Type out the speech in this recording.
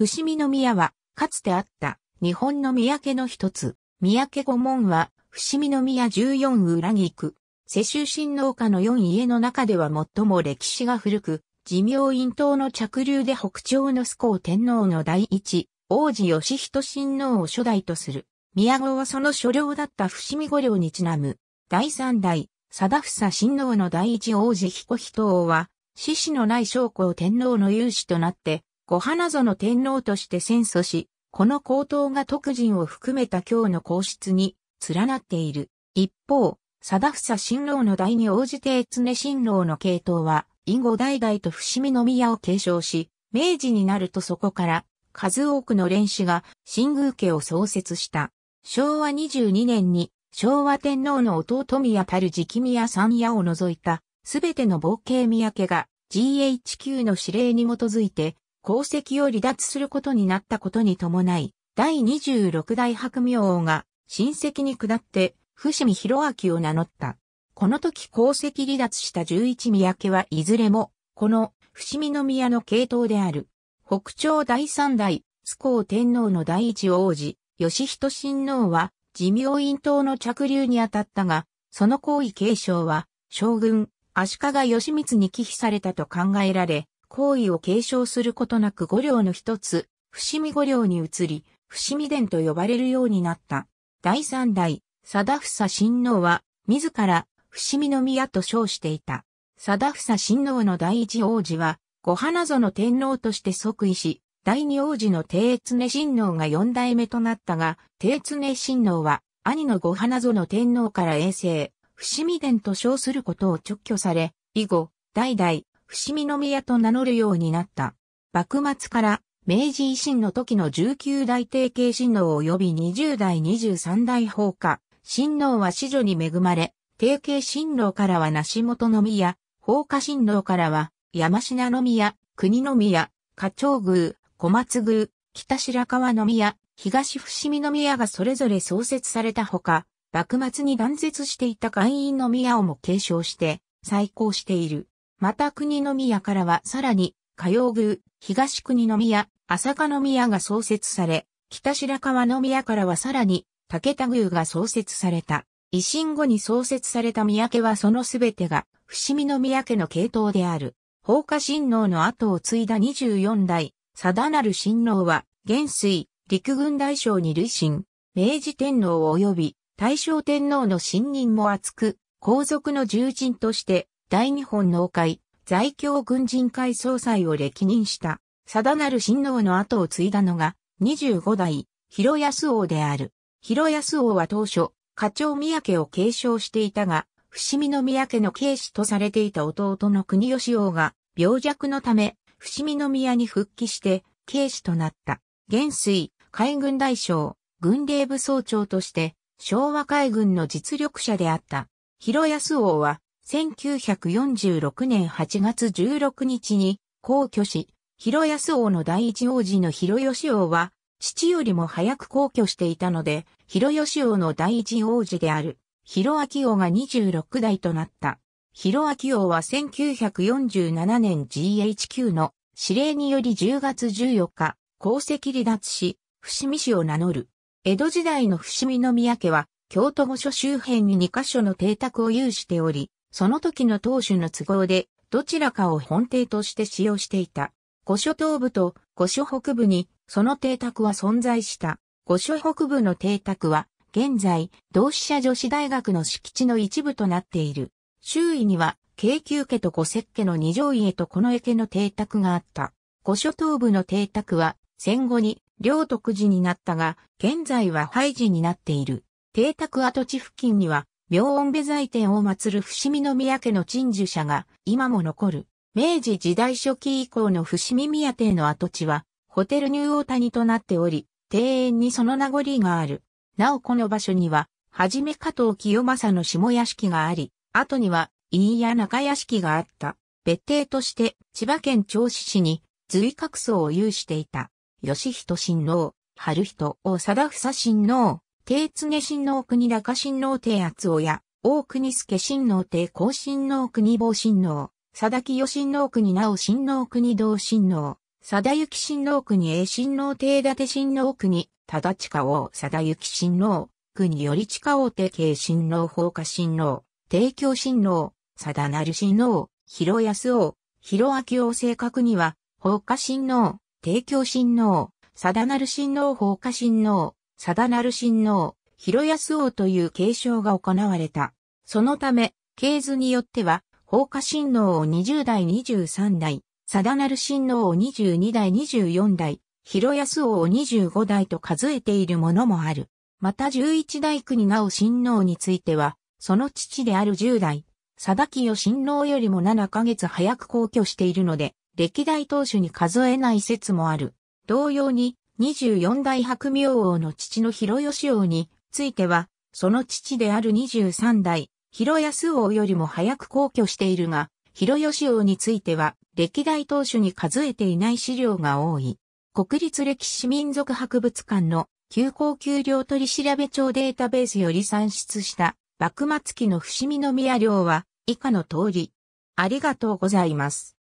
伏見の宮は、かつてあった、日本の宮家の一つ。宮家御門は、伏見の宮十四裏に行く。世襲神皇家の四家の中では最も歴史が古く、寺命院島の着流で北朝の須江天皇の第一、王子義人神皇を初代とする。宮号はその所領だった伏見御領にちなむ。第三代、貞房神皇の第一王子彦人王は、獅子のない将校天皇の勇士となって、五花園天皇として戦祖し、この皇統が徳人を含めた今日の皇室に連なっている。一方、貞房新郎の代に応じて常新郎の系統は、以後代々と伏見宮を継承し、明治になるとそこから数多くの連氏が新宮家を創設した。昭和22年に昭和天皇の弟宮たる直宮三夜を除いたすべての冒険宮家が GHQ の指令に基づいて功績を離脱することになったことに伴い、第26代白明王が親戚に下って、伏見博明を名乗った。この時功績離脱した十一宮家はいずれも、この伏見宮の系統である、北朝第三代、須光天皇の第一王子、義人親王は、寺明院島の着流にあたったが、その行為継承は、将軍、足利義満に寄避されたと考えられ、行為を継承することなく五領の一つ、伏見五領に移り、伏見殿と呼ばれるようになった。第三代、貞房親王は、自ら、伏見の宮と称していた。貞房親王の第一王子は、五花園天皇として即位し、第二王子の定常親王が四代目となったが、定常親王は、兄の五花園天皇から衛星、伏見殿と称することを直挙され、以後、代々、伏見宮と名乗るようになった。幕末から明治維新の時の19代定型親王及び20代23代法下、親王は子女に恵まれ、定型親王からは梨本宮、法下親王からは山品宮、国宮、花鳥宮、小松宮、北白川宮、東伏見宮がそれぞれ創設されたほか、幕末に断絶していた会員の宮をも継承して、再興している。また国宮からはさらに、火曜宮、東国宮、朝霞宮が創設され、北白川宮からはさらに、武田宮が創設された。維新後に創設された宮家はそのすべてが、伏見宮家の系統である。放火親王の後を継いだ24代、定なる親王は、元帥、陸軍大将に累進、明治天皇及び大正天皇の信任も厚く、皇族の重鎮として大日本農会、在京軍人会総裁を歴任した、定なる親王の後を継いだのが、25代、広安王である。広安王は当初、課長宮家を継承していたが、伏見宮家の継子とされていた弟の国吉王が、病弱のため、伏見宮に復帰して、継子となった。元帥、海軍大将、軍令部総長として、昭和海軍の実力者であった。広安王は、1946年8月16日に皇居し、広安王の第一王子の広義王は、父よりも早く皇居していたので、広義王の第一王子である、広明王が26代となった。広明王は1947年 GHQ の指令により10月14日、皇籍離脱し、伏見市を名乗る。江戸時代の伏見宮家は、京都御所周辺に2カ所の邸宅を有しており、その時の当主の都合で、どちらかを本邸として使用していた。御所東部と御所北部に、その邸宅は存在した。御所北部の邸宅は、現在、同志社女子大学の敷地の一部となっている。周囲には、京急家と御石家の二条家とこの家の邸宅があった。御所東部の邸宅は、戦後に、領徳寺になったが、現在は廃寺になっている。邸宅跡地付近には、明音部財天を祀る伏見宮家の鎮守者が今も残る。明治時代初期以降の伏見宮邸の跡地は、ホテルニューオータニとなっており、庭園にその名残がある。なおこの場所には、はじめ加藤清正の下屋敷があり、後には、飯屋中屋敷があった。別邸として、千葉県銚子市に、随格層を有していた。吉人親王、春人王貞房親王、帝常親王国高親王帝厚尾や、大国助親王帝高親王国某親王、貞清親王国直親王国同親王、貞行親王国英親王帝立親王国、忠親王貞行親王、国より親王帝慶親王放火親王、帝京親王、貞成親王、広安王、広明王正確には、放火親王、帝京親王、貞成親王放火親王、定成親王、広安王という継承が行われた。そのため、系図によっては、放火親王を20代23代、定成親王を22代24代、広安王を25代と数えているものもある。また11代国直親王については、その父である10代、貞清親王よりも7ヶ月早く皇居しているので、歴代当主に数えない説もある。同様に、24代白明王の父の広義王については、その父である23代、広安王よりも早く皇居しているが、広義王については、歴代当主に数えていない資料が多い。国立歴史民族博物館の急行給料取調べ帳データベースより算出した幕末期の伏見宮領は以下の通り。ありがとうございます。